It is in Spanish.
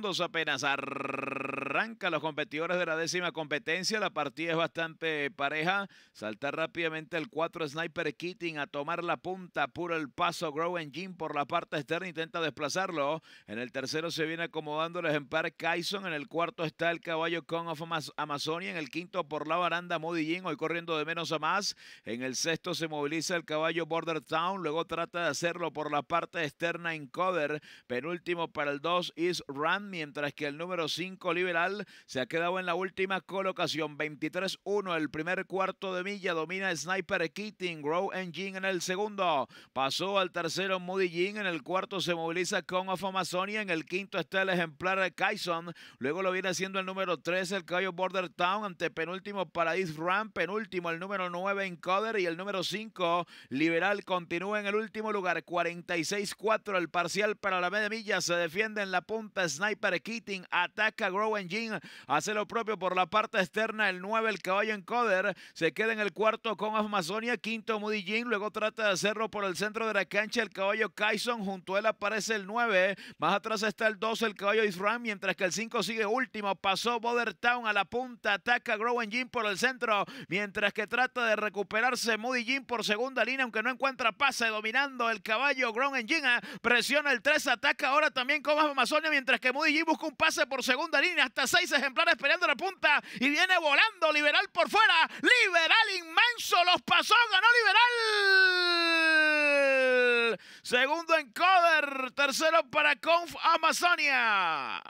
dos apenas. ar los competidores de la décima competencia. La partida es bastante pareja. salta rápidamente el 4 Sniper Keating a tomar la punta. Puro el paso. growing Jim por la parte externa intenta desplazarlo. En el tercero se viene acomodando el ejemplar Kyson. En el cuarto está el caballo Kong of Amazonia. En el quinto por la baranda Moody Jim. Hoy corriendo de menos a más. En el sexto se moviliza el caballo Border Town. Luego trata de hacerlo por la parte externa en cover. Penúltimo para el 2 is Run. Mientras que el número 5 Liberal se ha quedado en la última colocación. 23-1 el primer cuarto de milla. Domina Sniper Keating. Grow Engine en el segundo. Pasó al tercero Moody Jean. En el cuarto se moviliza Con of Amazonia. En el quinto está el ejemplar de Kyson. Luego lo viene haciendo el número 3, el Cayo Border Town. Ante penúltimo Paradise Ram. Penúltimo el número 9 Encoder. Y el número 5 Liberal continúa en el último lugar. 46-4 el parcial para la media milla. Se defiende en la punta Sniper Keating. Ataca Grow Engine hace lo propio por la parte externa. El 9, el caballo Encoder, se queda en el cuarto con Amazonia. Quinto, Moody Jin. Luego trata de hacerlo por el centro de la cancha. El caballo Caison. Junto a él aparece el 9. Más atrás está el 12, el caballo Isram. Mientras que el 5 sigue último. Pasó Bother Town a la punta. Ataca growing Jin por el centro. Mientras que trata de recuperarse Moody Jin por segunda línea. Aunque no encuentra pase. Dominando el caballo and Jin. Presiona el 3. Ataca ahora también con Amazonia. Mientras que Moody Jin busca un pase por segunda línea seis ejemplares peleando la punta y viene volando Liberal por fuera. Liberal inmenso, los pasó, ganó Liberal. Segundo en cover, tercero para Conf Amazonia.